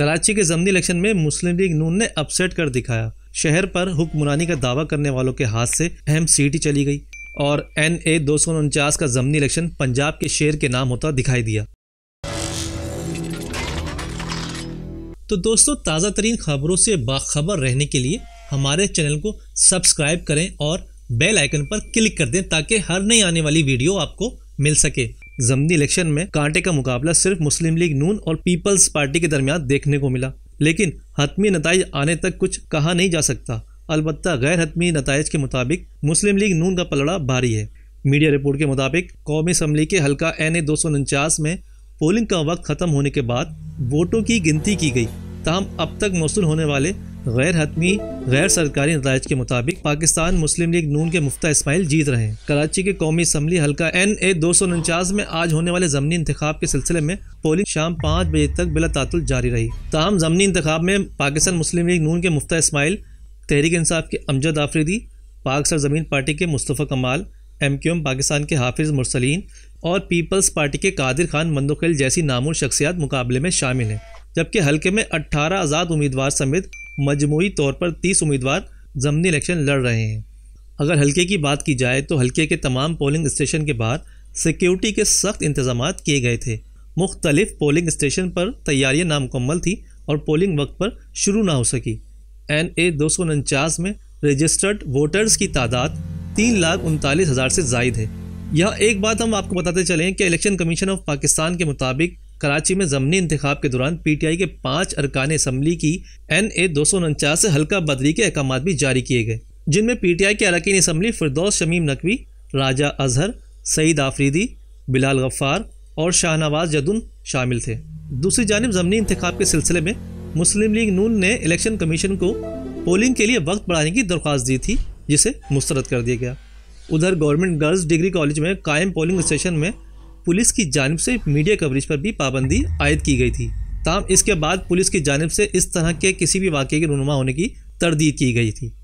कराची के जमनी इलेक्शन में मुस्लिम लीग नून ने अपसेट कर दिखाया शहर पर हुक्मरानी का दावा करने वालों के हाथ से अहम सीट चली गई और एन ए दो का जमनी इलेक्शन पंजाब के शेर के नाम होता दिखाई दिया तो दोस्तों ताज़ा तरीन खबरों से बाखबर रहने के लिए हमारे चैनल को सब्सक्राइब करें और बेल आइकन पर क्लिक कर दें ताकि हर नई आने वाली वीडियो आपको मिल सके जमनी इलेक्शन में कांटे का मुकाबला सिर्फ मुस्लिम लीग नून और पीपल्स पार्टी के दरमियान देखने को मिला लेकिन हतमी नतज आने तक कुछ कहा नहीं जा सकता अलबत् गैर हतमी नतज के मुताबिक मुस्लिम लीग नून का पलड़ा भारी है मीडिया रिपोर्ट के मुताबिक कौमी असम्बली के हल्का एन ए में पोलिंग का वक्त ख़त्म होने के बाद वोटों की गिनती की गई तहम अब तक मौसू होने वाले गैर हतमी गैर सरकारी नतज के मुताबिक पाकिस्तान मुस्लिम लीग नून के मुफ्ता इसमाइल जीत रहे हैं कराची के कौमी असम्बली हल्का एन ए दो सौ उनचास में आज होने वाले जमनी इंतबाब के सिलसिले में पोलिंग शाम पाँच बजे तक बिला तातुल जारी रही तमाम जमनी इंतबाब में पाकिस्तान मुस्लिम लीग नून के मुफ्ता इसमाइल तहरीक इंसाफ के अमजद आफरीदी पाक जमीन पार्टी के मुस्तफ़ा कमाल एम क्यू एम पाकिस्तान के हाफिज मुरसलीन और पीपल्स पार्टी के कादिर खान मंदोखिल जैसी नामुल शख्सियात मुकाबले में शामिल हैं जबकि हल्के में अट्ठारह आज़ाद उम्मीदवार समेत मजमू तौर पर तीस उम्मीदवार ज़मनी इलेक्शन लड़ रहे हैं अगर हल्के की बात की जाए तो हल्के के तमाम पोलिंग स्टेशन के बाहर सिक्योरिटी के सख्त इंतजाम किए गए थे मुख्तलिफ पोलिंग स्टेशन पर तैयारियां नामुकम्मल थी और पोलिंग वक्त पर शुरू ना हो सकी एन ए दो सौ उनचास में रजिस्टर्ड वोटर्स की तादाद तीन लाख उनतालीस हज़ार से जायद है यह एक बात हम आपको बताते चलें कि इलेक्शन कमीशन ऑफ पाकिस्तान के मुताबिक कराची में जमनी इंतखा के दौरान पीटीआई के पाँच अरकान इसम्बली की एन ए दो सौ उनचास से हल्का बदली के अहकाम भी जारी किए गए जिनमें पीटीआई के अरकान इसम्बली फिरदौस शमीम नकवी राजा अजहर सईद आफरीदी बिलाल गफ्फार और शाहनवाज जदुन शामिल थे दूसरी जानब जमनी इंतखा के सिलसिले में मुस्लिम लीग नून ने इलेक्शन कमीशन को पोलिंग के लिए वक्त बढ़ाने की दरख्वास्त दी थी जिसे मुस्रद कर दिया गया उधर गवर्नमेंट गर्ल्स डिग्री कॉलेज में कायम पोलिंग स्टेशन में पुलिस की जानब से मीडिया कवरेज पर भी पाबंदी आयद की गई थी ताम इसके बाद पुलिस की जानब से इस तरह के किसी भी वाक्य के रुनुमा होने की तरदीद की गई थी